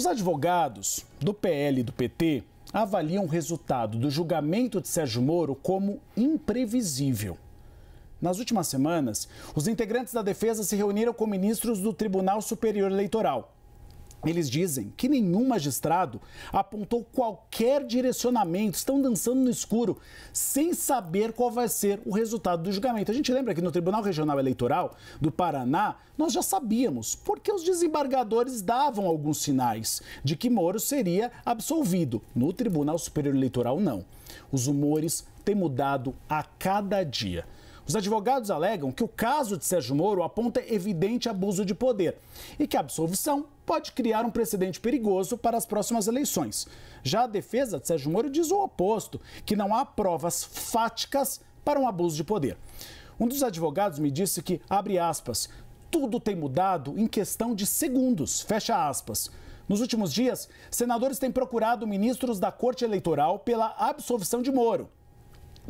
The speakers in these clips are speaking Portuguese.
Os advogados do PL e do PT avaliam o resultado do julgamento de Sérgio Moro como imprevisível. Nas últimas semanas, os integrantes da defesa se reuniram com ministros do Tribunal Superior Eleitoral. Eles dizem que nenhum magistrado apontou qualquer direcionamento, estão dançando no escuro, sem saber qual vai ser o resultado do julgamento. A gente lembra que no Tribunal Regional Eleitoral do Paraná, nós já sabíamos, porque os desembargadores davam alguns sinais de que Moro seria absolvido. No Tribunal Superior Eleitoral, não. Os humores têm mudado a cada dia. Os advogados alegam que o caso de Sérgio Moro aponta evidente abuso de poder e que a absolvição pode criar um precedente perigoso para as próximas eleições. Já a defesa de Sérgio Moro diz o oposto, que não há provas fáticas para um abuso de poder. Um dos advogados me disse que, abre aspas, tudo tem mudado em questão de segundos, fecha aspas. Nos últimos dias, senadores têm procurado ministros da Corte Eleitoral pela absolvição de Moro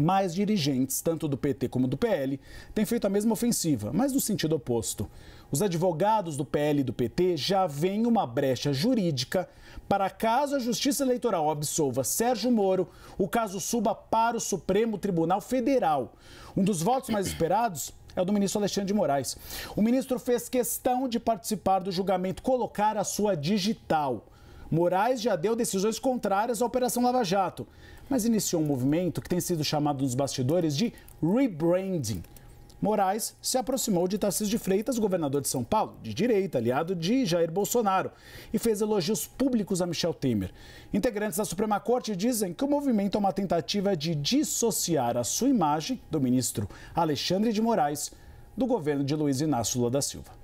mais dirigentes, tanto do PT como do PL, têm feito a mesma ofensiva, mas no sentido oposto. Os advogados do PL e do PT já veem uma brecha jurídica para caso a Justiça Eleitoral absolva Sérgio Moro, o caso suba para o Supremo Tribunal Federal. Um dos votos mais esperados é o do ministro Alexandre de Moraes. O ministro fez questão de participar do julgamento, colocar a sua digital. Moraes já deu decisões contrárias à Operação Lava Jato, mas iniciou um movimento que tem sido chamado nos bastidores de rebranding. Moraes se aproximou de Tarcísio de Freitas, governador de São Paulo, de direita, aliado de Jair Bolsonaro, e fez elogios públicos a Michel Temer. Integrantes da Suprema Corte dizem que o movimento é uma tentativa de dissociar a sua imagem do ministro Alexandre de Moraes do governo de Luiz Inácio Lula da Silva.